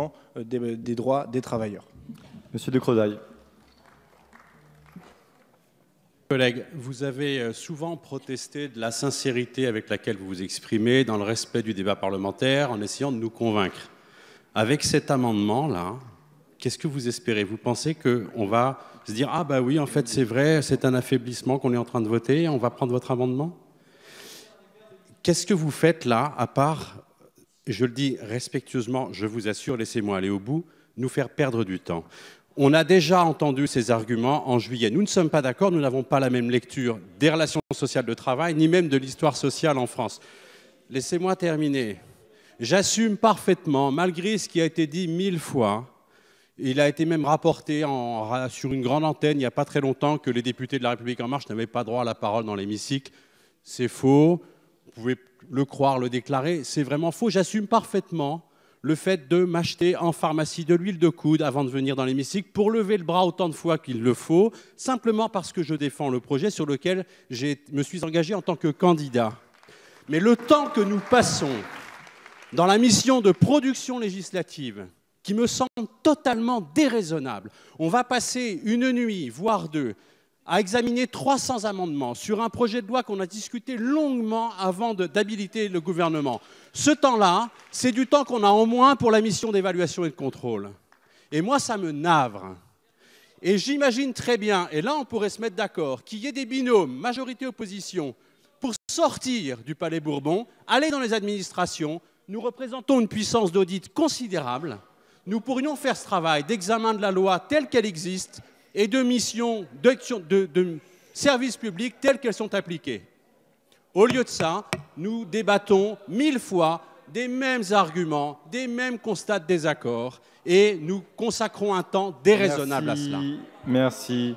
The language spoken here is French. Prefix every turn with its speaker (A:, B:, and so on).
A: Euh, euh, des, droits des travailleurs. Monsieur de Crozaille. Collègues, vous avez euh, souvent protesté de la sincérité avec laquelle vous vous exprimez dans le respect du débat parlementaire en essayant de nous convaincre. Avec cet amendement-là, qu'est-ce que vous espérez Vous pensez qu'on va se dire Ah, bah oui, en fait, c'est vrai, c'est un affaiblissement qu'on est en train de voter, on va prendre votre amendement Qu'est-ce que vous faites là, à part je le dis respectueusement, je vous assure, laissez-moi aller au bout, nous faire perdre du temps. On a déjà entendu ces arguments en juillet. Nous ne sommes pas d'accord, nous n'avons pas la même lecture des relations sociales de travail, ni même de l'histoire sociale en France. Laissez-moi terminer. J'assume parfaitement, malgré ce qui a été dit mille fois, il a été même rapporté sur une grande antenne il n'y a pas très longtemps que les députés de la République en marche n'avaient pas droit à la parole dans l'hémicycle. C'est faux. Vous pouvez le croire, le déclarer, c'est vraiment faux. J'assume parfaitement le fait de m'acheter en pharmacie de l'huile de coude avant de venir dans l'hémicycle pour lever le bras autant de fois qu'il le faut, simplement parce que je défends le projet sur lequel je me suis engagé en tant que candidat. Mais le temps que nous passons dans la mission de production législative, qui me semble totalement déraisonnable, on va passer une nuit, voire deux, a examiné 300 amendements sur un projet de loi qu'on a discuté longuement avant d'habiliter le gouvernement. Ce temps-là, c'est du temps qu'on a en moins pour la mission d'évaluation et de contrôle. Et moi, ça me navre. Et j'imagine très bien, et là on pourrait se mettre d'accord, qu'il y ait des binômes, majorité-opposition, pour sortir du Palais Bourbon, aller dans les administrations, nous représentons une puissance d'audit considérable, nous pourrions faire ce travail d'examen de la loi telle qu'elle existe, et de missions, de, services publics telles qu'elles sont appliquées. Au lieu de ça, nous débattons mille fois des mêmes arguments, des mêmes constats de désaccord, et nous consacrons un temps déraisonnable à cela. Merci.